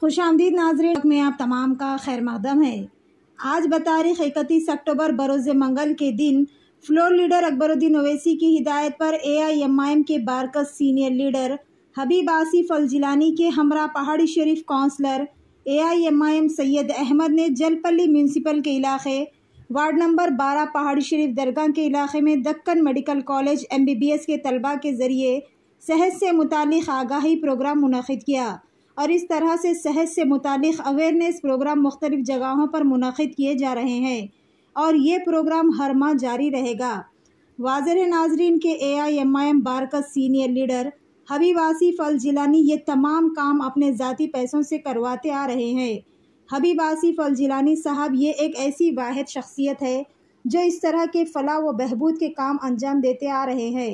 खुश आमदीद नाजरे में आप तमाम का खैर मकदम है आज बतारीख इकतीस अक्टूबर बरोज़ मंगल के दिन फ्लोर लीडर अकबरुद्दीन ओवैसी की हिदायत पर एआईएमआईएम के बारकस सीनियर लीडर हबीब आसिफ अलजिलानी के हमरा पहाड़ी शरीफ काउंसलर एआईएमआईएम सैयद अहमद ने जलपल्ली म्यूनसिपल के इलाके वार्ड नंबर बारह पहाड़ी शरीफ दरगाह के इलाके में दक्कन मेडिकल कॉलेज एस के तलबा के ज़रिए सेहत से मुतल आगाही प्रोग्राम मुनद किया और इस तरह से सेहत से मुतल अवेयरनेस प्रोग्राम मुख्तलिफ़ जगहों पर मुनद किए जा रहे हैं और ये प्रोग्राम हर माह जारी रहेगा वाजर नाजरीन के A I M I M Barkas senior leader Habib Asif Al Jilani ये तमाम काम अपने ज़ाती पैसों से करवाते आ रहे हैं हबीब आसिफ अल जिलानी साहब ये एक ऐसी वाद शख्सियत है जो इस तरह के फ़लाह व बहबूद के काम अंजाम देते आ रहे हैं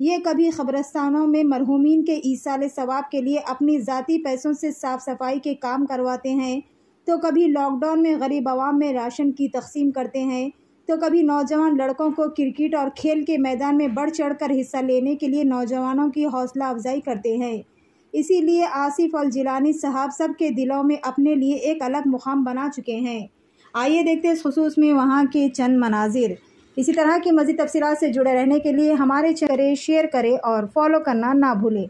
ये कभी खबरस्तानों में मरहूमिन के ईसाल सवाब के लिए अपनी ज़ाती पैसों से साफ़ सफाई के काम करवाते हैं तो कभी लॉकडाउन में गरीब आवाम में राशन की तकसीम करते हैं तो कभी नौजवान लड़कों को क्रिकेट और खेल के मैदान में बढ़ चढ़ कर हिस्सा लेने के लिए नौजवानों की हौसला अफजाई करते हैं इसीलिए आसिफ और जिलानी साहब सब के दिलों में अपने लिए एक अलग मुकाम बना चुके हैं आइए देखते हैं खसूस में वहाँ के चंद मनाजिर इसी तरह की मजीद तफसीत से जुड़े रहने के लिए हमारे चैनल शेयर करें और फॉलो करना ना भूलें